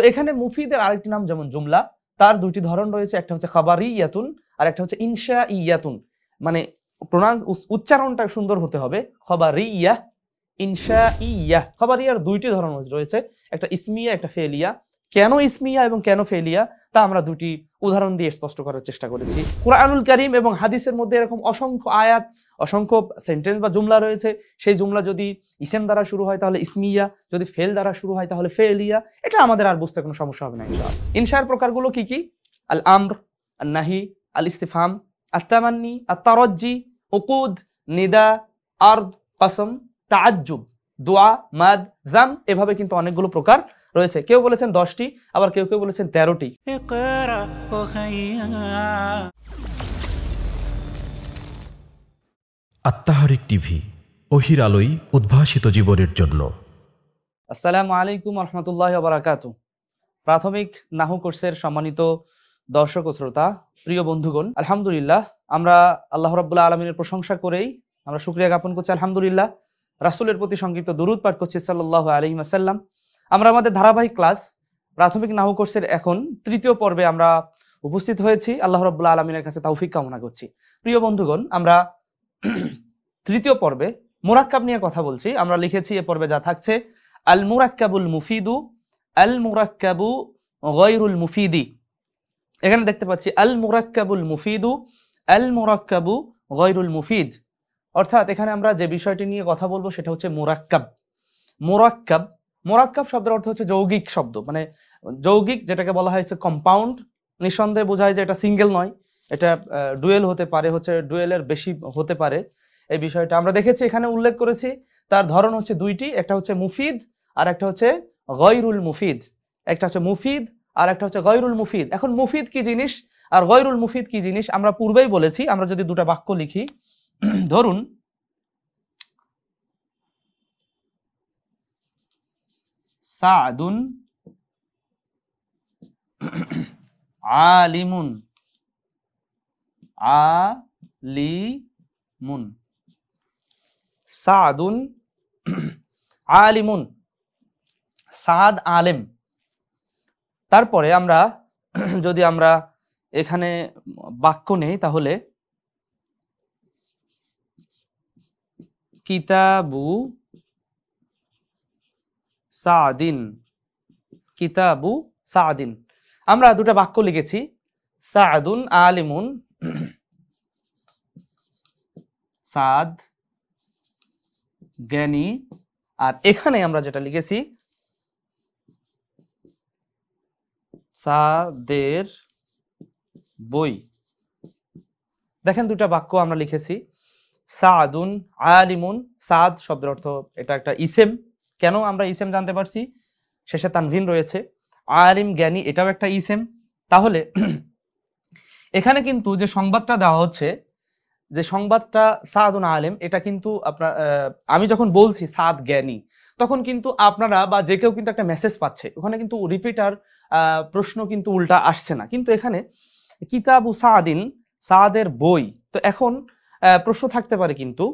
তো এখানে মুফিদের আরেকটি নাম যেমন জুমলা তার দুটি ধরন রয়েছে একটা হচ্ছে খাবার ইয়াতুন আর একটা হচ্ছে ইনশা ইয়াতুন মানে প্রোনাউন্স উচ্চারণটা সুন্দর হতে হবে খবারি ইয়াহ ইনশা ইয়াহ ইয়ার দুইটি ধরন রয়েছে একটা ইসমিয়া একটা ফেলিয়া কেন ইসমিয়া এবং কেন ফেলিয়া তা আমরা দুটি উদাহরণ দিয়ে স্পষ্ট করার চেষ্টা করেছি কোরআনুল করিম এবং হাদিসের মধ্যে এরকম অসংখ্য আয়াত অসংখ্য সেন্টেন্স বা জুমলা রয়েছে সেই জুমলা যদি ইসেম দ্বারা শুরু হয় তাহলে ইসমিয়া যদি ফেল দ্বারা শুরু হয় তাহলে ফেলিয়া এটা আমাদের আর বুঝতে কোনো সমস্যা হবে না ইনশাল ইনশার প্রকারগুলো কি কি আল আমর আল নাহি আল ইস্তিফাম আত্মামান্নি আত্মারজ্জি ওকুদ নিদা আর কসম তাজ্জুব দোয়া মাদ জাম এভাবে কিন্তু অনেকগুলো প্রকার রয়েছে কেউ বলেছেন দশটি আবার কেউ কেউ বলেছেন তেরোটি আত্মাহারিক টিভি অহির আলোয় উদ্ভাসিত জীবনের জন্য আসসালামু আলাইকুম রহমতুল্লাহ বারাকাতু প্রাথমিক নাহু কোর্সের সম্মানিত দর্শক ও শ্রোতা প্রিয় বন্ধুগণ আলহামদুলিল্লাহ আমরা আল্লাহ রবুল্লাহ আলমিনের প্রশংসা করেই আমরা সুক্রিয়া জ্ঞাপন করছি আলহামদুলিল্লাহ রাসুলের প্রতি সংক্ষিপ্ত দুরুদ পাঠ করছি সাল্লাহ আলহিম আসাল্লাম আমরা আমাদের ধারাবাহিক ক্লাস প্রাথমিক নাহকর্ষের কোর্সের এখন তৃতীয় পর্বে আমরা উপস্থিত হয়েছি আল্লাহ রব্লা আলমিনের কাছে তাওফিক কামনা করছি প্রিয় বন্ধুগণ আমরা তৃতীয় পর্বে মোরাক্কাব নিয়ে কথা বলছি আমরা লিখেছি এ পর্বে যা থাকছে আল মুরাক্কাবুল মুফিদু আল মুরাক্কাবু গয়রুল মুফিদি এখানে দেখতে পাচ্ছি আল মুরাক্কাবুল মুফিদু আল মুরাক্কাবু গয়রুল মুফিদ অর্থাৎ এখানে আমরা যে বিষয়টি নিয়ে কথা বলবো সেটা হচ্ছে মোরাক্কাব মোরাক্কাব মোরাক্কাব শব্দের অর্থ হচ্ছে যৌগিক শব্দ মানে যৌগিক যেটাকে বলা হয়েছে কম্পাউন্ড নিঃসন্দেহে বোঝায় যে এটা সিঙ্গেল নয় এটা ডুয়েল হতে পারে হচ্ছে ডুয়েলের বেশি হতে পারে এই বিষয়টা আমরা দেখেছি এখানে উল্লেখ করেছি তার ধরন হচ্ছে দুইটি একটা হচ্ছে মুফিদ আর একটা হচ্ছে গৈরুল মুফিদ একটা হচ্ছে মুফিদ আর একটা হচ্ছে গৈরুল মুফিদ এখন মুফিদ কি জিনিস আর গয়রুল মুফিদ কি জিনিস আমরা পূর্বেই বলেছি আমরা যদি দুটা বাক্য লিখি ধরুন সাদুন আলিমুন আলিমুন সাদুন আলিমুন সাদ আলেম তারপরে আমরা যদি আমরা এখানে বাক্য নেই তাহলে কিতাবু সাদিন কিতাবু সাদিন আমরা দুটা বাক্য লিখেছি সাদুন আলিমুন সাদ জ্ঞানী আর এখানে আমরা যেটা লিখেছি সাদের বই দেখেন দুটা বাক্য আমরা লিখেছি সাদুন আলিমুন সাদ শব্দের অর্থ এটা একটা ইসেম কেন আমরা ইসেম জানতে পারছি শেষে তানভিন রয়েছে আলিম জ্ঞানী এটাও একটা ইসেম তাহলে এখানে কিন্তু যে সংবাদটা দেওয়া হচ্ছে যে সংবাদটা সাদুন আলেম এটা কিন্তু আপনার আমি যখন বলছি সাদ জ্ঞানী তখন কিন্তু আপনারা বা যে কেউ কিন্তু একটা মেসেজ পাচ্ছে ওখানে কিন্তু রিপিটার প্রশ্ন কিন্তু উল্টা আসছে না কিন্তু এখানে কিতাবু সাদিন সাদের বই তো এখন প্রশ্ন থাকতে পারে কিন্তু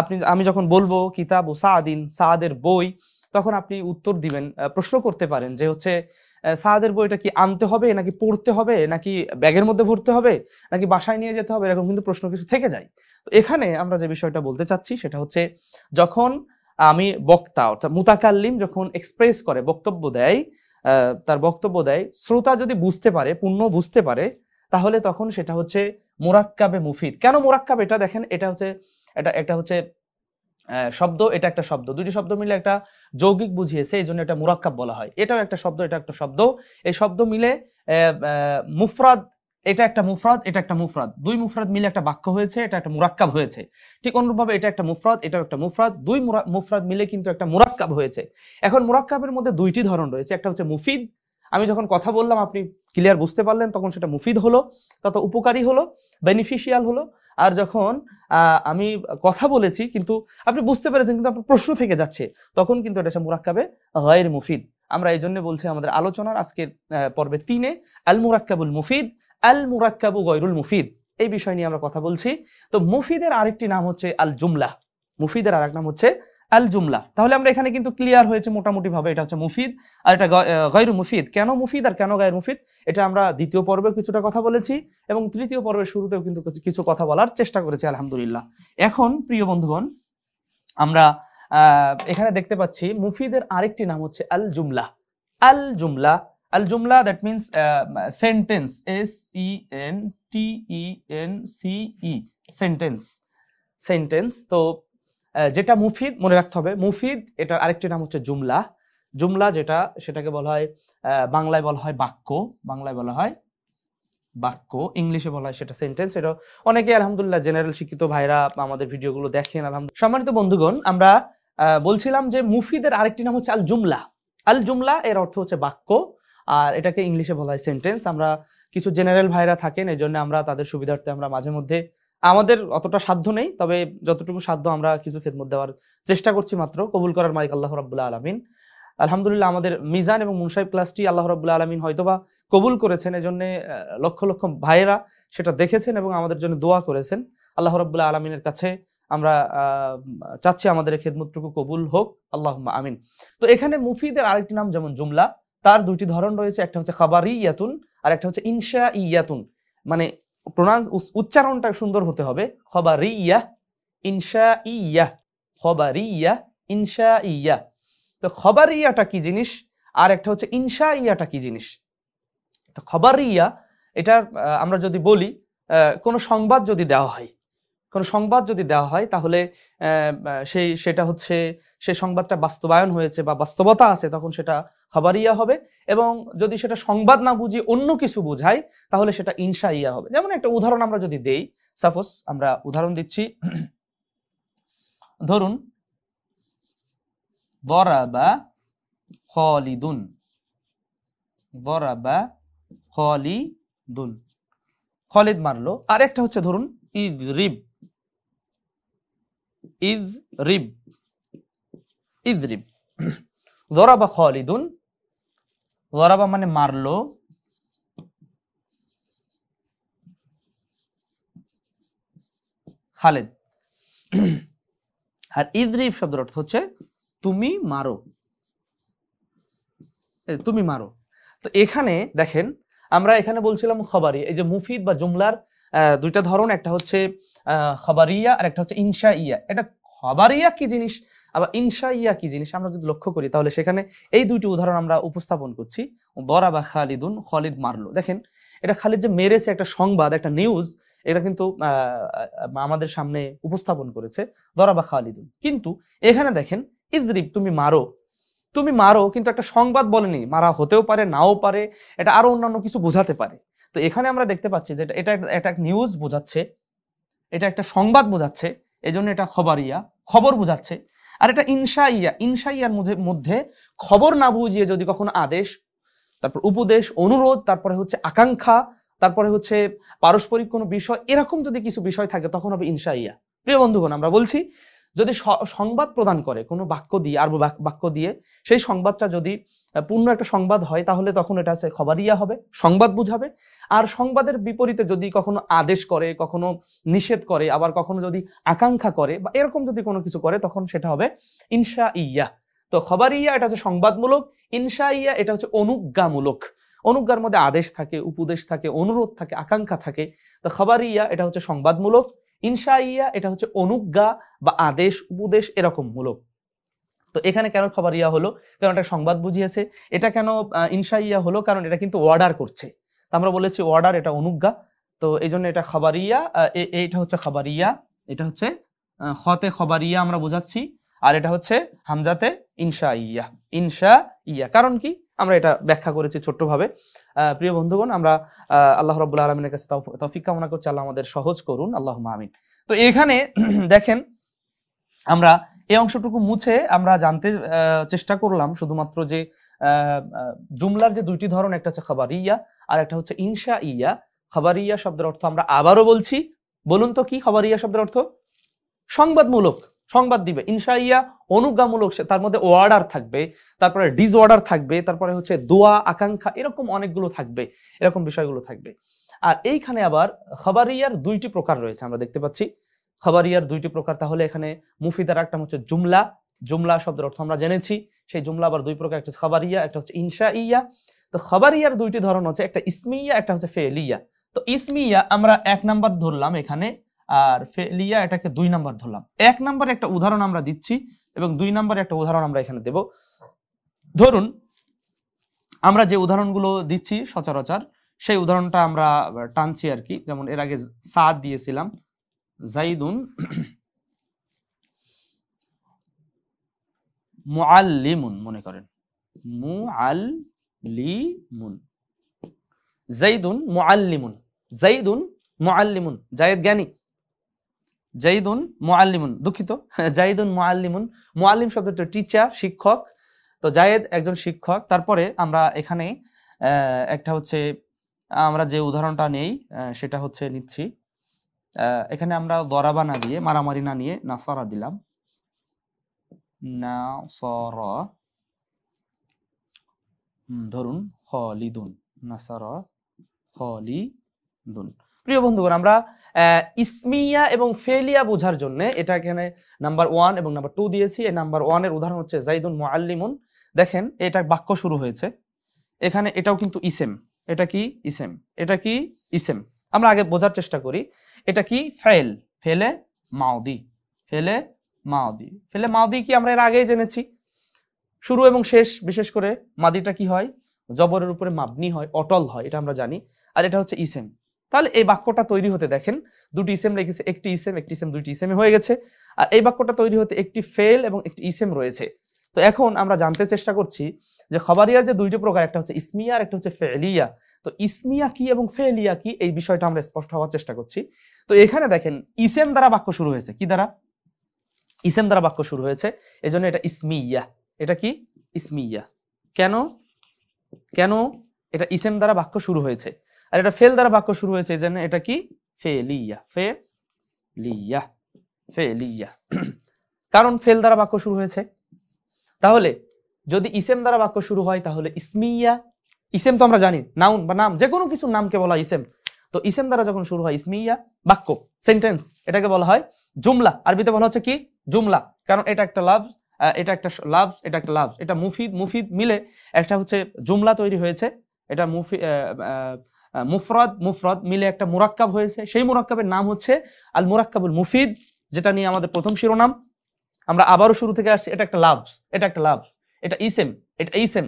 আপনি আমি যখন বলবো কিতাব ও সাদিন সাদের বই তখন আপনি উত্তর দিবেন প্রশ্ন করতে পারেন যে হচ্ছে সাদের বইটা কি আনতে হবে নাকি পড়তে হবে নাকি ব্যাগের মধ্যে ভরতে হবে নাকি বাসায় নিয়ে যেতে হবে এরকম কিন্তু প্রশ্ন কিছু থেকে যায় তো এখানে আমরা যে বিষয়টা বলতে চাচ্ছি সেটা হচ্ছে যখন আমি বক্তা অর্থাৎ মুতাকাল্লিম যখন এক্সপ্রেস করে বক্তব্য দেয় তার বক্তব্য দেয় শ্রোতা যদি বুঝতে পারে পূর্ণ বুঝতে পারে তাহলে তখন সেটা হচ্ছে মোরাক্কাবে মুফিদ কেন মোরাক্কাব এটা দেখেন এটা হচ্ছে এটা একটা হচ্ছে শব্দ এটা একটা শব্দ দুটি শব্দ মিলে একটা যৌগিক বুঝিয়েছে এই জন্য এটা মুরাক্কাব বলা হয় এটাও একটা শব্দ এটা একটা শব্দ এই শব্দ মিলে মুফরাদ এটা একটা মুফরাদ এটা একটা মুফরাদ দুই মুফরাদ মিলে একটা বাক্য হয়েছে এটা একটা মুরাক্কাব হয়েছে ঠিক অনুরূপভাবে এটা একটা মুফরাদ এটা একটা মুফরাদ দুই মুফরাদ মিলে কিন্তু একটা মুরাক্কাব হয়েছে এখন মুরাক্কাবের মধ্যে দুইটি ধরন রয়েছে একটা হচ্ছে মুফিদ আমি যখন কথা বললাম আপনি ক্লিয়ার বুঝতে পারলেন তখন সেটা মুফিদ হলো তত উপকারী হলো বেনিফিশিয়াল হলো আর যখন আমি কথা বলেছি কিন্তু আপনি বুঝতে পেরেছেন কিন্তু আপনার প্রশ্ন থেকে যাচ্ছে তখন কিন্তু এটা মুরাক্কাবে গায়ের মুফিদ আমরা এই জন্য বলছি আমাদের আলোচনার আজকের পর্বে তিনে আল মুরাক্কাবুল মুফিদ আল মুরাক্কাবু গয়রুল মুফিদ এই বিষয় নিয়ে আমরা কথা বলছি তো মুফিদের আরেকটি নাম হচ্ছে আল জুমলা মুফিদের আরেক নাম হচ্ছে আল জুমলা তাহলে আমরা এখানে কিন্তু ক্লিয়ার হয়েছে মোটামুটিভাবে এটা হচ্ছে মুফিদ আর এটা গয়রু মুফিদ কেন মুফিদ আর কেন গায়ের মুফিদ এটা আমরা দ্বিতীয় পর্বে কিছুটা কথা বলেছি এবং তৃতীয় পর্বের শুরুতেও কিন্তু কিছু কথা বলার চেষ্টা করেছি আলহামদুলিল্লাহ এখন প্রিয় বন্ধুগণ আমরা এখানে দেখতে পাচ্ছি মুফিদের আরেকটি নাম হচ্ছে আল জুমলা আল জুমলা আল জুমলা that means sentence S E N T E N C E sentence sentence তো যেটা মুফিদ মনে রাখতে হবে মুফিদ এটার আরেকটি নাম হচ্ছে জুমলা জুমলা যেটা সেটাকে বলা হয় বাংলায় বলা হয় বাক্য বাংলায় বলা হয় বাক্য ইংলিশে বলা হয় সেটা সেন্টেন্স এটা অনেকে আলহামদুলিল্লাহ জেনারেল শিক্ষিত ভাইরা আমাদের ভিডিওগুলো দেখেন আলহামদুলিল্লাহ সম্মানিত বন্ধুগণ আমরা বলছিলাম যে মুফিদের আরেকটি নাম হচ্ছে আল জুমলা আল জুমলা এর অর্থ হচ্ছে বাক্য আর এটাকে ইংলিশে বলা হয় সেন্টেন্স আমরা কিছু জেনারেল ভাইরা থাকেন এই জন্য আমরা তাদের সুবিধার্থে আমরা মাঝে মধ্যে আমাদের অতটা সাধ্য নেই তবে যতটুকু সাধ্য আমরা কিছু খেদমত দেওয়ার চেষ্টা করছি মাত্র কবুল করার মালিক আল্লাহ রাবুল্লাহ আলমিন আলহামদুলিল্লাহ আমাদের মিজান এবং মুনসাইব ক্লাসটি আল্লাহ রাবুল্লাহ আলমিন হয়তোবা কবুল করেছেন এজন্যে লক্ষ লক্ষ ভাইয়েরা সেটা দেখেছেন এবং আমাদের জন্য দোয়া করেছেন আল্লাহ রাবুল্লাহ আলমিনের কাছে আমরা চাচ্ছি আমাদের খেদমতটুকু কবুল হোক আল্লাহ আমিন তো এখানে মুফিদের আরেকটি নাম যেমন জুমলা তার দুটি ধরন রয়েছে একটা হচ্ছে খাবারি ইয়াতুন আর একটা হচ্ছে ইনশা ইয়াতুন মানে প্রোনাউন্স উচ্চারণটা সুন্দর হতে হবে ইয়া ইনশা ইয়া ইয়া ইনশা ইয়া তো ইয়াটা কি জিনিস আর একটা হচ্ছে ইনশা ইয়াটা কি জিনিস তো খবর ইয়া এটা আমরা যদি বলি কোনো সংবাদ যদি দেওয়া হয় কোনো সংবাদ যদি দেওয়া হয় তাহলে সেই সেটা হচ্ছে সেই সংবাদটা বাস্তবায়ন হয়েছে বা বাস্তবতা আছে তখন সেটা ইয়া হবে এবং যদি সেটা সংবাদ না বুঝি অন্য কিছু বোঝাই তাহলে সেটা ইনসা ইয়া হবে যেমন একটা উদাহরণ আমরা যদি দেই সাপোজ আমরা উদাহরণ দিচ্ছি ধরুন বরাবা খলিদুন বরাবা খলিদুন খলিদ মারলো আর একটা হচ্ছে ধরুন ইদরিব মানে রিব খালিদুন মানে মারলো খালেদ আর ইদরিব শব্দের অর্থ হচ্ছে তুমি মারো তুমি মারো তো এখানে দেখেন আমরা এখানে বলছিলাম খবারি এই যে মুফিদ বা জুমলার দুইটা ধরন একটা হচ্ছে খবারিয়া আর একটা হচ্ছে ইনশা ইয়া এটা খবারিয়া কি জিনিস আবার ইনশা ইয়া কি জিনিস আমরা যদি লক্ষ্য করি তাহলে সেখানে এই দুইটি উদাহরণ আমরা উপস্থাপন করছি বরা বা খালিদুন খালিদ মারলো দেখেন এটা খালিদ যে মেরেছে একটা সংবাদ একটা নিউজ এটা কিন্তু আমাদের সামনে উপস্থাপন করেছে দরা বা খালিদুন কিন্তু এখানে দেখেন ইদরিব তুমি মারো তুমি মারো কিন্তু একটা সংবাদ বলেনি মারা হতেও পারে নাও পারে এটা আরো অন্যান্য কিছু বোঝাতে পারে তো এখানে আমরা দেখতে পাচ্ছি যে এটা এটা নিউজ বোঝাচ্ছে এটা একটা সংবাদ বোঝাচ্ছে জন্য এটা ইয়া খবর বোঝাচ্ছে আর এটা ইনসাইয়া ইনসাইয়ার মধ্যে খবর না বুঝিয়ে যদি কখনো আদেশ তারপর উপদেশ অনুরোধ তারপরে হচ্ছে আকাঙ্ক্ষা তারপরে হচ্ছে পারস্পরিক কোনো বিষয় এরকম যদি কিছু বিষয় থাকে তখন হবে ইনসাইয়া প্রিয় বন্ধুগণ আমরা বলছি যদি সংবাদ প্রদান করে কোনো বাক্য দিয়ে আরবো বাক্য দিয়ে সেই সংবাদটা যদি পূর্ণ একটা সংবাদ হয় তাহলে তখন এটা আছে খবরিয়া হবে সংবাদ বুঝাবে আর সংবাদের বিপরীতে যদি কখনো আদেশ করে কখনো নিষেধ করে আবার কখনো যদি আকাঙ্ক্ষা করে বা এরকম যদি কোনো কিছু করে তখন সেটা হবে ইনশা ইয়া তো খবরিয়া এটা হচ্ছে সংবাদমূলক ইনশা ইয়া এটা হচ্ছে অনুজ্ঞামূলক অনুজ্ঞার মধ্যে আদেশ থাকে উপদেশ থাকে অনুরোধ থাকে আকাঙ্ক্ষা থাকে তো খবরিয়া এটা হচ্ছে সংবাদমূলক ইনশাইয়া এটা হচ্ছে অনুজ্ঞা বা আদেশ উপদেশ এরকম মূলক তো এখানে কেন খবর ইয়া হলো কারণ এটা সংবাদ বুঝিয়েছে এটা কেন ইনশা ইয়া হলো কারণ এটা কিন্তু অর্ডার করছে আমরা বলেছি অর্ডার এটা অনুজ্ঞা তো এই জন্য এটা খবর ইয়া এটা হচ্ছে খবর ইয়া এটা হচ্ছে খতে খবর ইয়া আমরা বোঝাচ্ছি আর এটা হচ্ছে হামজাতে ইনশা ইয়া ইনশা ইয়া কারণ কি আমরা এটা ব্যাখ্যা করেছি ছোট্টভাবে প্রিয় বন্ধুগণ আমরা আল্লাহ রবুল্লা আলমিনের কাছে তফিক কামনা করছি আল্লাহ আমাদের সহজ করুন আল্লাহ আমিন তো এখানে দেখেন আমরা এই অংশটুকু মুছে আমরা জানতে চেষ্টা করলাম শুধুমাত্র যে জুমলার যে দুইটি ধরন একটা হচ্ছে খাবার ইয়া আর একটা হচ্ছে ইনশা ইয়া খাবারিয়া শব্দের অর্থ আমরা আবারও বলছি বলুন তো কি ইয়া শব্দের অর্থ সংবাদমূলক সংবাদ দিবে ইনশাইয়া অনুজ্ঞামূলক তার মধ্যে ওয়ার্ডার থাকবে তারপরে ডিসঅর্ডার থাকবে তারপরে হচ্ছে দোয়া আকাঙ্ক্ষা এরকম অনেকগুলো থাকবে এরকম বিষয়গুলো থাকবে আর এইখানে আবার খাবারিয়ার দুইটি প্রকার রয়েছে আমরা দেখতে পাচ্ছি খাবারিয়ার দুইটি প্রকার তাহলে এখানে মুফিদার একটা হচ্ছে জুমলা জুমলা শব্দের অর্থ আমরা জেনেছি সেই জুমলা আবার দুই প্রকার একটা খাবারিয়া একটা হচ্ছে ইনশাইয়া তো খাবারিয়ার দুইটি ধরন হচ্ছে একটা ইসমিয়া একটা হচ্ছে ফেলিয়া তো ইসমিয়া আমরা এক নাম্বার ধরলাম এখানে আর ফেলিয়া এটাকে দুই নাম্বার ধরলাম এক নাম্বার একটা উদাহরণ আমরা দিচ্ছি এবং দুই নাম্বার একটা উদাহরণ আমরা এখানে দেব ধরুন আমরা যে উদাহরণগুলো দিচ্ছি সচরাচর সেই উদাহরণটা আমরা টানছি আর কি যেমন এর আগে সাদ দিয়েছিলাম জাইদুন মুআল্লিমুন মনে করেন মুআল্লিমুন জাইদুন মুআল্লিমুন জাইদুন মুআল্লিমুন জায়েদ জ্ঞানী জাইদুন মোয়াল্লিমুন দুঃখিত জাইদুন মোয়াল্লিমুন মোয়াল্লিম শব্দটি টিচার শিক্ষক তো জায়েদ একজন শিক্ষক তারপরে আমরা এখানে একটা হচ্ছে আমরা যে উদাহরণটা নেই সেটা হচ্ছে নিচ্ছি এখানে আমরা দরাবা না দিয়ে মারামারি না নিয়ে নাসারা দিলাম নাসরা ধরুন খলিদুন নাসারা খলিদুন প্রিয় বন্ধুগণ আমরা ইসমিয়া এবং ফেলিয়া বোঝার জন্য এটা এখানে নাম্বার ওয়ান এবং নাম্বার টু দিয়েছি এই নাম্বার ওয়ানের উদাহরণ হচ্ছে জাইদুন মোয়াল্লিমুন দেখেন এটা বাক্য শুরু হয়েছে এখানে এটাও কিন্তু ইসেম এটা কি ইসেম এটা কি ইসেম আমরা আগে বোঝার চেষ্টা করি এটা কি ফেল ফেলে মাওদি ফেলে মাওদি ফেলে মাওদি কি আমরা এর আগেই জেনেছি শুরু এবং শেষ বিশেষ করে মাদিটা কি হয় জবরের উপরে মাবনি হয় অটল হয় এটা আমরা জানি আর এটা হচ্ছে ইসেম তাহলে এই বাক্যটা তৈরি হতে দেখেন দুটি ইসেম লেগেছে একটি ইসেম একটি ইসেম দুটি ইসেমে হয়ে গেছে আর এই বাক্যটা তৈরি হতে একটি ফেল এবং একটি ইসেম রয়েছে তো এখন আমরা জানতে চেষ্টা করছি যে খবরিয়ার যে দুইটি প্রকার একটা হচ্ছে ইসমিয়া আর একটা হচ্ছে ফেলিয়া তো ইসমিয়া কি এবং ফেলিয়া কি এই বিষয়টা আমরা স্পষ্ট হওয়ার চেষ্টা করছি তো এখানে দেখেন ইসেম দ্বারা বাক্য শুরু হয়েছে কি দ্বারা ইসেম দ্বারা বাক্য শুরু হয়েছে এই জন্য এটা ইসমিয়া এটা কি ইসমিয়া কেন কেন এটা ইসেম দ্বারা বাক্য শুরু হয়েছে আর এটা ফেল দ্বারা বাক্য শুরু হয়েছে এই জন্য এটা কি ফেলিয়া ফে লিয়া ফেলিয়া কারণ ফেল দ্বারা বাক্য শুরু হয়েছে তাহলে যদি ইসেম দ্বারা বাক্য শুরু হয় তাহলে ইসমিয়া ইসেম তো আমরা জানি নাউন বা নাম যে কোনো কিছু নামকে বলা হয় ইসেম তো ইসেম দ্বারা যখন শুরু হয় ইসমিয়া বাক্য সেন্টেন্স এটাকে বলা হয় জুমলা আরবিতে বলা হচ্ছে কি জুমলা কারণ এটা একটা লাভ এটা একটা লাভ এটা একটা লাভ এটা মুফিদ মুফিদ মিলে একটা হচ্ছে জুমলা তৈরি হয়েছে এটা মুফি মুফরাদ মুফরাদ মিলে একটা মুরাক্কাব হয়েছে সেই মুরাক্কাবের নাম হচ্ছে আল মুরাক্কাবুল মুফিদ যেটা নিয়ে আমাদের প্রথম শিরোনাম আমরা আবারও শুরু থেকে আসছি এটা একটা লাভস এটা একটা লাভ এটা ইসেম এটা ইসেম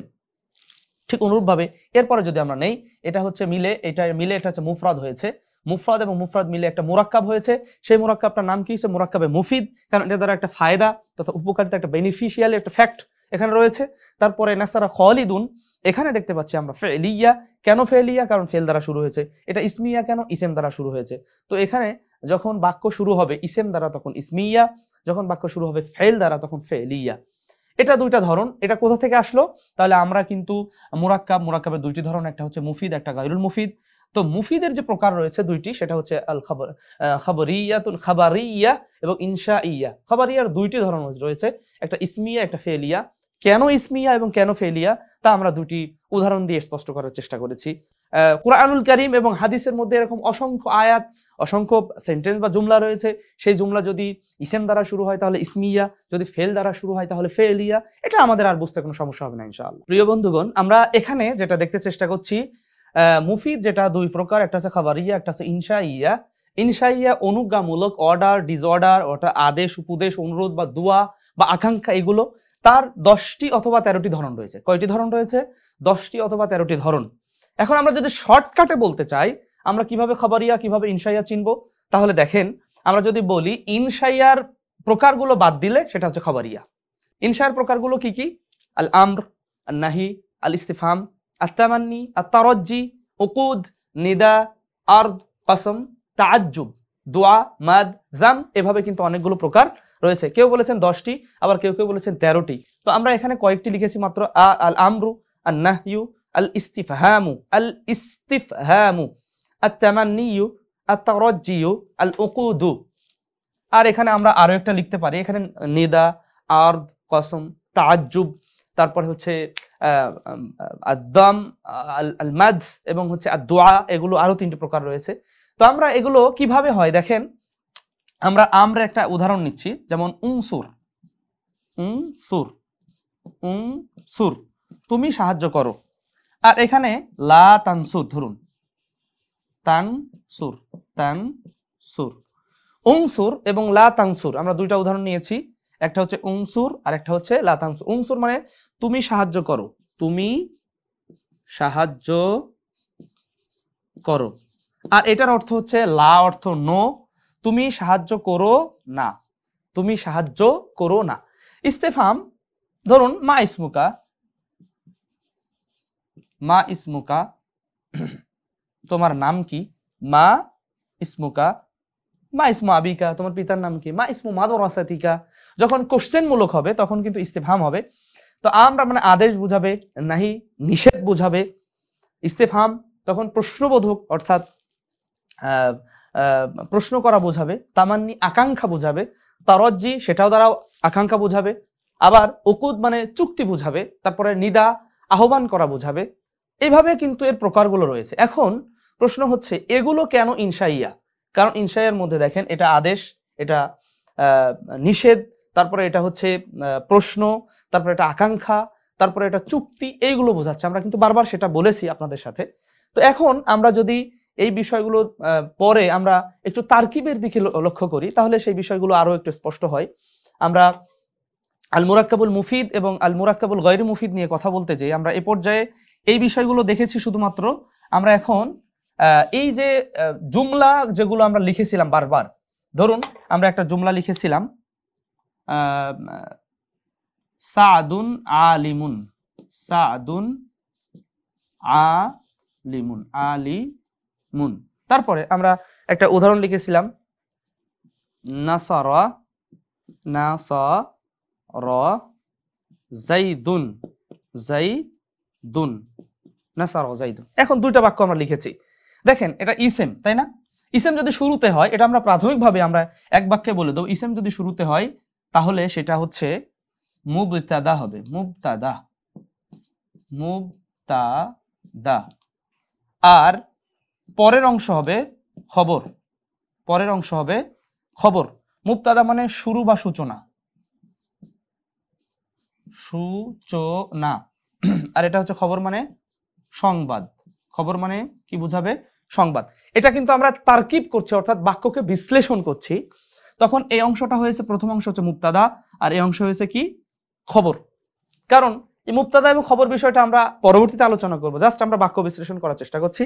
ঠিক অনুরূপভাবে এরপরে যদি আমরা নেই এটা হচ্ছে মিলে এটা মিলে এটা হচ্ছে মুফরাদ হয়েছে মুফরাদ এবং মুফরাদ মিলে একটা মোরাক্কাব হয়েছে সেই মুরাক্কাবটার নাম কি হচ্ছে মুরাক্কাবে মুফিদ কারণ এটা দ্বারা একটা ফায়দা তথা উপকারিতা একটা বেনিফিশিয়াল একটা ফ্যাক্ট এখানে রয়েছে তারপরে নাসারা খলিদুন এখানে দেখতে পাচ্ছি আমরা ফেলিয়া কেন ফেলিয়া কারণ ফেল দ্বারা শুরু হয়েছে এটা ইসমিয়া কেন ইসেম দ্বারা শুরু হয়েছে তো এখানে যখন বাক্য শুরু হবে ইসেম দ্বারা তখন ইসমিয়া যখন বাক্য শুরু হবে ফেল দ্বারা তখন ফেলিয়া এটা দুইটা ধরন এটা কোথা থেকে আসলো তাহলে আমরা কিন্তু মুরাক্কাব মুরাক্কাবের দুইটি ধরন একটা হচ্ছে মুফিদ একটা গায়রুল মুফিদ তো মুফিদের যে প্রকার রয়েছে দুইটি সেটা হচ্ছে আল খাবার খাবরিয়াতুন খাবারিয়া এবং ইনশা ইয়া খাবারিয়ার দুইটি ধরন রয়েছে একটা ইসমিয়া একটা ফেলিয়া কেন ইসমিয়া এবং কেন ফেলিয়া তা আমরা দুটি উদাহরণ দিয়ে স্পষ্ট করার চেষ্টা করেছি কোরআনুল করিম এবং হাদিসের মধ্যে এরকম অসংখ্য আয়াত অসংখ্য সেন্টেন্স বা জুমলা রয়েছে সেই জুমলা যদি ইসেম দ্বারা শুরু হয় তাহলে ইসমিয়া যদি ফেল দ্বারা শুরু হয় তাহলে ফেলিয়া এটা আমাদের আর বুঝতে কোনো সমস্যা হবে না ইনশাআল্লাহ প্রিয় বন্ধুগণ আমরা এখানে যেটা দেখতে চেষ্টা করছি মুফিদ যেটা দুই প্রকার একটা আছে খাবারিয়া একটা আছে ইনশাইয়া ইনশাইয়া অনুজ্ঞামূলক অর্ডার ডিসঅর্ডার ওটা আদেশ উপদেশ অনুরোধ বা দোয়া বা আকাঙ্ক্ষা এগুলো তার দশটি অথবা তেরোটি ধরন রয়েছে কয়টি ধরন রয়েছে দশটি অথবা তেরোটি ধরন এখন আমরা যদি শর্টকাটে বলতে চাই আমরা কিভাবে খবরিয়া কিভাবে ইনসাইয়া চিনব তাহলে দেখেন আমরা যদি বলি ইনসাইয়ার প্রকারগুলো বাদ দিলে সেটা হচ্ছে খবরিয়া ইনসাইয়ার প্রকারগুলো কি কি আল আমর আল নাহি আল ইস্তিফাম আত্মামান্নি আত্মারজ্জি উকুদ নিদা আর্দ কসম তাজ্জুব দোয়া মাদ জাম এভাবে কিন্তু অনেকগুলো প্রকার রয়েছে কেউ বলেছেন দশটি আবার কেউ কেউ বলেছেন তেরোটি তো আমরা এখানে কয়েকটি লিখেছি মাত্র আ আল আমরু আল নাহইউ আল হ্যামু আল ইস্তিফহামু আত্তামান্নিউ ইউ আল উকুদু আর এখানে আমরা আরও একটা লিখতে পারি এখানে নিদা আর্দ কসম তাজুব তারপরে হচ্ছে আদম আল মাদ এবং হচ্ছে আদোয়া এগুলো আরও তিনটি প্রকার রয়েছে তো আমরা এগুলো কিভাবে হয় দেখেন আমরা আমরে একটা উদাহরণ নিচ্ছি যেমন উংসুর উংসুর উংসুর তুমি সাহায্য করো আর এখানে লা তানসুর ধরুন তান সুর তান সুর উংসুর এবং লা তানসুর আমরা দুইটা উদাহরণ নিয়েছি একটা হচ্ছে উংসুর আর একটা হচ্ছে লা তানসুর উংসুর মানে তুমি সাহায্য করো তুমি সাহায্য করো আর এটার অর্থ হচ্ছে লা অর্থ নো তুমি সাহায্য করো না তুমি সাহায্য করো না ইস্তেফাম ধরুন মা ইসমুকা মা ইসমুকা তোমার নাম কি মা ইসমুকা মা ইসমু আবিকা তোমার পিতার নাম কি মা ইসমু মাদর আসাতিকা যখন কোশ্চেন মূলক হবে তখন কিন্তু ইস্তেফাম হবে তো আমরা মানে আদেশ বুঝাবে নাহি নিষেধ বুঝাবে ইস্তেফাম তখন প্রশ্নবোধক অর্থাৎ প্রশ্ন করা বোঝাবে তামান্নি আকাঙ্ক্ষা বোঝাবে তারজ্জি সেটাও দ্বারা আকাঙ্ক্ষা বোঝাবে আবার ওকুদ মানে চুক্তি বোঝাবে তারপরে নিদা আহ্বান করা বোঝাবে এভাবে কিন্তু এর প্রকারগুলো রয়েছে এখন প্রশ্ন হচ্ছে এগুলো কেন ইনসাইয়া কারণ ইনসাইয়ার মধ্যে দেখেন এটা আদেশ এটা নিষেধ তারপরে এটা হচ্ছে প্রশ্ন তারপরে এটা আকাঙ্ক্ষা তারপরে এটা চুক্তি এইগুলো বোঝাচ্ছে আমরা কিন্তু বারবার সেটা বলেছি আপনাদের সাথে তো এখন আমরা যদি এই বিষয়গুলো পরে আমরা একটু তারকিবের দিকে লক্ষ্য করি তাহলে সেই বিষয়গুলো আরও একটু স্পষ্ট হয় আমরা আল মুরাক্কাবুল মুফিদ এবং আল মুরাক্কাবুল গৈর মুফিদ নিয়ে কথা বলতে যাই আমরা এ পর্যায়ে এই বিষয়গুলো দেখেছি শুধুমাত্র আমরা এখন এই যে জুমলা যেগুলো আমরা লিখেছিলাম বারবার ধরুন আমরা একটা জুমলা লিখেছিলাম সাদুন আলিমুন সাদুন আলিমুন আলিমুন মুন তারপরে আমরা একটা উদাহরণ লিখেছিলাম এখন দুইটা বাক্য আমরা লিখেছি দেখেন এটা ইসেম তাই না ইসেম যদি শুরুতে হয় এটা আমরা প্রাথমিকভাবে আমরা এক বাক্যে বলে দেবো ইসেম যদি শুরুতে হয় তাহলে সেটা হচ্ছে মুবতাদা হবে মুবতাদা মুবতাদা আর পরের অংশ হবে খবর পরের অংশ হবে খবর মুক্তাদা মানে শুরু বা সূচনা সূচনা আর এটা হচ্ছে খবর মানে সংবাদ খবর মানে কি বুঝাবে সংবাদ এটা কিন্তু আমরা তারকিব করছি অর্থাৎ বাক্যকে বিশ্লেষণ করছি তখন এই অংশটা হয়েছে প্রথম অংশ হচ্ছে মুক্তাদা আর এই অংশ হয়েছে কি খবর কারণ এই মুক্তাদা এবং খবর বিষয়টা আমরা পরবর্তীতে আলোচনা করব জাস্ট আমরা বাক্য বিশ্লেষণ করার চেষ্টা করছি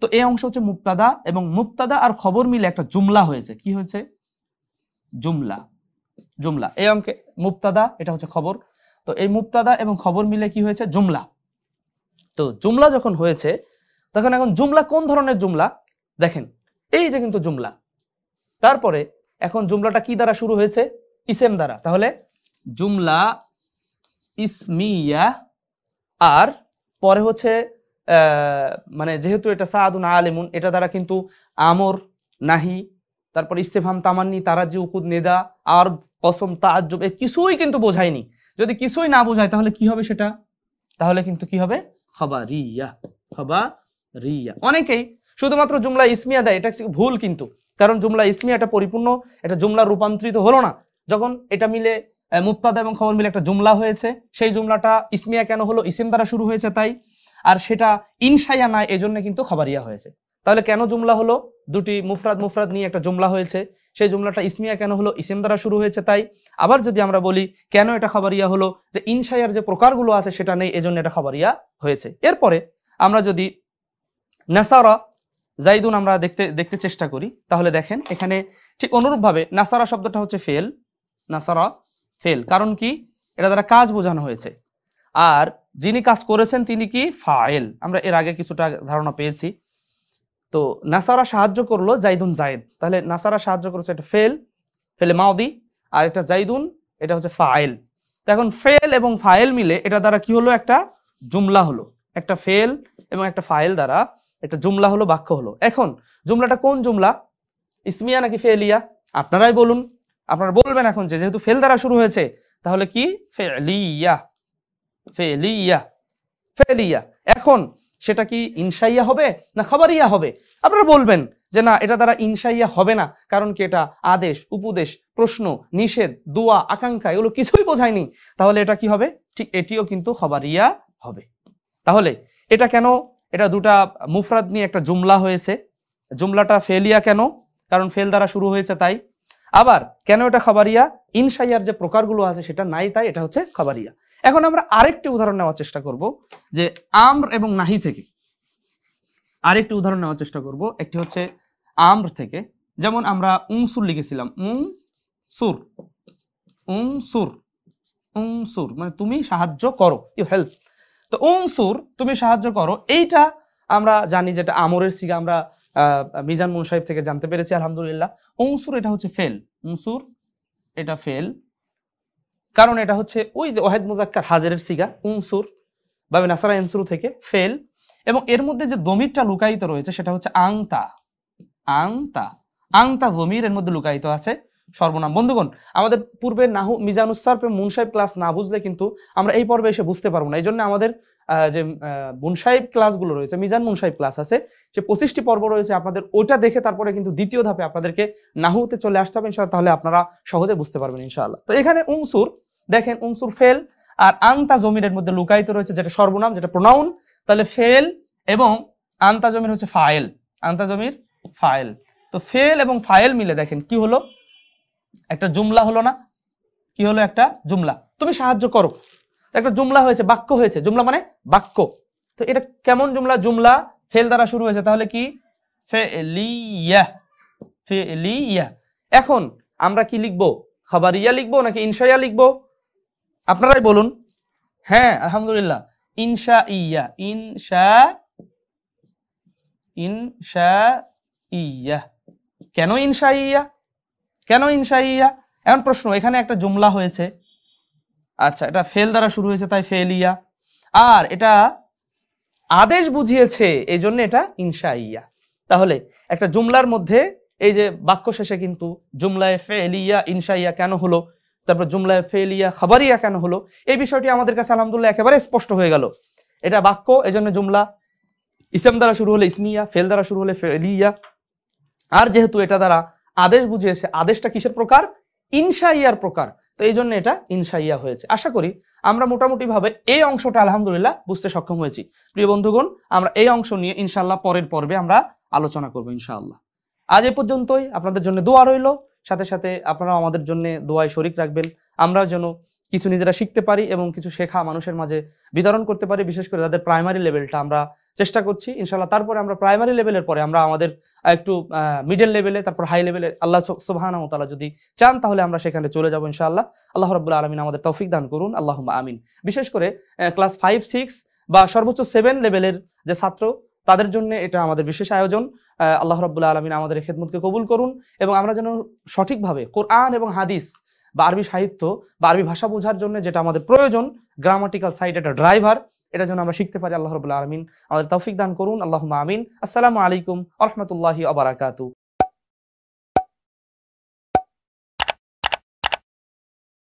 তো এই অংশ হচ্ছে মুক্তাদা এবং মুক্তাদা আর খবর মিলে একটা জুমলা হয়েছে কি হয়েছে জুমলা জুমলা এই অঙ্কে মুক্তাদা এটা হচ্ছে খবর তো এই মুক্তাদা এবং খবর মিলে কি হয়েছে জুমলা তো জুমলা যখন হয়েছে তখন এখন জুমলা কোন ধরনের জুমলা দেখেন এই যে কিন্তু জুমলা তারপরে এখন জুমলাটা কি দ্বারা শুরু হয়েছে ইসেম দ্বারা তাহলে জুমলা ইসমিয়া আর পরে হচ্ছে মানে যেহেতু এটা সাদুন আলিমুন এটা দ্বারা কিন্তু আমর নাহি তারপর ইস্তেফাম তামান্নি তারা যে উকুদ নেদা আর কসম তাজ্জব এ কিছুই কিন্তু বোঝায়নি যদি কিছুই না বোঝায় তাহলে কি হবে সেটা তাহলে কিন্তু কি হবে খবারিয়া রিয়া অনেকেই শুধুমাত্র জুমলা ইসমিয়া দেয় এটা ভুল কিন্তু কারণ জুমলা ইসমিয়া এটা পরিপূর্ণ এটা জুমলা রূপান্তরিত হলো না যখন এটা মিলে মুক্তাদা এবং খবর মিলে একটা জুমলা হয়েছে সেই জুমলাটা ইসমিয়া কেন হলো ইসিম দ্বারা শুরু হয়েছে তাই আর সেটা ইনসাইয়া এই জন্য কিন্তু খবরিয়া হয়েছে তাহলে কেন জুমলা হলো দুটি মুফরাদ মুফরাদ নিয়ে একটা জুমলা হয়েছে সেই জুমলাটা ইসমিয়া কেন হলো ইসিম দ্বারা শুরু হয়েছে তাই আবার যদি আমরা বলি কেন এটা খবরিয়া হলো যে ইনসাইয়ার যে প্রকারগুলো আছে সেটা নেই এজন্য এটা খবরিয়া হয়েছে এরপরে আমরা যদি নাসারা জাইদুন আমরা দেখতে দেখতে চেষ্টা করি তাহলে দেখেন এখানে ঠিক অনুরূপভাবে নাসারা শব্দটা হচ্ছে ফেল নাসারা ফেল কারণ কি এটা দ্বারা কাজ বোঝানো হয়েছে আর যিনি কাজ করেছেন তিনি কি ফায়েল আমরা এর আগে কিছুটা ধারণা পেয়েছি তো নাসারা সাহায্য করলো জাইদুন জায়েদ তাহলে নাসারা সাহায্য করেছে এটা ফেল ফেলে মাওদি আর এটা জাইদুন এটা হচ্ছে ফায়েল তো এখন ফেল এবং ফায়েল মিলে এটা দ্বারা কি হলো একটা জুমলা হলো একটা ফেল এবং একটা ফায়েল দ্বারা একটা জুমলা হলো বাক্য হলো এখন জুমলাটা কোন জুমলা ইসমিয়া নাকি ফেলিয়া আপনারাই বলুন আপনারা বলবেন এখন যে যেহেতু ফেল দ্বারা শুরু হয়েছে তাহলে কি ফেলিয়া এখন সেটা কি ইনসাইয়া হবে না খাবারিয়া হবে আপনারা বলবেন যে না এটা দ্বারা ইনসাইয়া হবে না কারণ কি এটা আদেশ উপদেশ প্রশ্ন নিষেধ দোয়া আকাঙ্ক্ষা এগুলো কিছুই বোঝায়নি তাহলে এটা কি হবে ঠিক এটিও কিন্তু খবারিয়া হবে তাহলে এটা কেন এটা দুটা মুফরাদ নিয়ে একটা জুমলা হয়েছে জুমলাটা ফেলিয়া কেন কারণ ফেল দ্বারা শুরু হয়েছে তাই আবার কেন এটা খাবারিয়া ইনসাইয়ার যে প্রকারগুলো আছে সেটা নাই তাই এটা হচ্ছে খাবারিয়া এখন আমরা আরেকটি উদাহরণ নেওয়ার চেষ্টা করব যে আম্র এবং নাহি থেকে আরেকটি উদাহরণ নেওয়ার চেষ্টা করব একটি হচ্ছে আম্র থেকে যেমন আমরা উংসুর লিখেছিলাম উং সুর উং সুর উং সুর মানে তুমি সাহায্য করো ইউ হেল্প তো উং সুর তুমি সাহায্য করো এইটা আমরা জানি যেটা আমরের সিগা আমরা মিজান মুন সাহেব থেকে জানতে পেরেছি আলহামদুলিল্লাহ অংসুর এটা হচ্ছে ফেল অংসুর এটা ফেল কারণ এটা হচ্ছে ওই যে ওয়াহেদ মুজাক্কার হাজারের সিগা উংসুর বা নাসারা এনসুর থেকে ফেল এবং এর মধ্যে যে দমিরটা লুকায়িত রয়েছে সেটা হচ্ছে আংতা আংতা আংতা দমির এর মধ্যে লুকায়িত আছে সর্বনাম বন্ধুগণ আমাদের পূর্বে নাহু মিজানুসার মুনসাহেব ক্লাস না বুঝলে কিন্তু আমরা এই পর্বে এসে বুঝতে পারবো না এই জন্য আমাদের যে মুনসাহেব ক্লাসগুলো রয়েছে মিজান মুনসাহেব ক্লাস আছে যে পঁচিশটি পর্ব রয়েছে আপনাদের ওইটা দেখে তারপরে কিন্তু দ্বিতীয় ধাপে আপনাদেরকে নাহুতে চলে আসতে হবে ইনশাল্লাহ তাহলে আপনারা সহজে বুঝতে পারবেন ইনশাল্লাহ তো এখানে উংসুর দেখেন উংসুর ফেল আর আন্তা জমিনের মধ্যে লুকায়িত রয়েছে যেটা সর্বনাম যেটা প্রোনাউন তাহলে ফেল এবং আন্তা জমির হচ্ছে ফায়েল আন্তা জমির ফায়েল তো ফেল এবং ফায়েল মিলে দেখেন কি হলো একটা জুমলা হলো না কি হলো একটা জুমলা তুমি সাহায্য করো একটা জুমলা হয়েছে বাক্য হয়েছে জুমলা মানে বাক্য তো এটা কেমন জুমলা জুমলা ফেল দ্বারা শুরু হয়েছে তাহলে কি এখন আমরা কি লিখবো খাবারিয়া লিখবো নাকি ইয়া লিখবো আপনারাই বলুন হ্যাঁ আলহামদুলিল্লাহ ইনশা ইয়া ইনশা ইনশা ইয়া কেন ইনশা ইয়া কেন ইনশাইয়া এমন প্রশ্ন এখানে একটা জুমলা হয়েছে আচ্ছা এটা ফেল দ্বারা শুরু হয়েছে তাই ফেলিয়া আর এটা আদেশ বুঝিয়েছে এই জন্য এটা ইয়া তাহলে একটা জুমলার মধ্যে এই যে বাক্য শেষে কিন্তু জুমলায় ফেলিয়া ইনশাইয়া কেন হলো তারপর জুমলায় ফেলিয়া খাবারিয়া কেন হলো এই বিষয়টি আমাদের কাছে আলহামদুল্লাহ একেবারে স্পষ্ট হয়ে গেল এটা বাক্য এই জন্য জুমলা ইসাম দ্বারা শুরু হলে ইসমিয়া ফেল দ্বারা শুরু হলে ফেলিয়া আর যেহেতু এটা দ্বারা আদেশ বুঝিয়েছে আদেশটা কিসের প্রকার ইনসাইয়ার প্রকার তো এই জন্য এটা ইনসাইয়া হয়েছে আশা করি আমরা মোটামুটি ভাবে এই অংশটা আলহামদুলিল্লাহ বুঝতে সক্ষম হয়েছি প্রিয় বন্ধুগণ আমরা এই অংশ নিয়ে ইনশাল্লাহ পরের পর্বে আমরা আলোচনা করবো ইনশাআল্লাহ আজ এ পর্যন্তই আপনাদের জন্য দোয়া রইল সাথে সাথে আপনারা আমাদের জন্য দোয়ায় শরিক রাখবেন আমরা যেন কিছু নিজেরা শিখতে পারি এবং কিছু শেখা মানুষের মাঝে বিতরণ করতে পারি বিশেষ করে তাদের প্রাইমারি লেভেলটা আমরা চেষ্টা করছি ইনশাল্লাহ তারপরে আমরা প্রাইমারি লেভেলের পরে আমরা আমাদের একটু মিডল লেভেলে তারপর হাই লেভেলে আল্লাহ ও তালা যদি চান তাহলে আমরা সেখানে চলে যাবো ইনশাআল্লাহ আল্লাহ রবুল্লা আলমিন আমাদের তৌফিক দান করুন আল্লাহ আমিন বিশেষ করে ক্লাস ফাইভ সিক্স বা সর্বোচ্চ সেভেন লেভেলের যে ছাত্র তাদের জন্য এটা আমাদের বিশেষ আয়োজন আল্লাহ রবুল্লা আলমিন আমাদের খেদমতকে কবুল করুন এবং আমরা যেন সঠিকভাবে কোরআন এবং হাদিস বা আরবি সাহিত্য বা আরবি ভাষা বোঝার জন্য যেটা আমাদের প্রয়োজন গ্রামাটিক্যাল সাইড একটা ড্রাইভার এটা যেন আমরা শিখতে পারি আল্লাহ রবুল্লা আলমিন আমাদের তৌফিক দান করুন আল্লাহ আমিন আসসালামু আলাইকুম আহমতুল্লাহি আবরাকাতু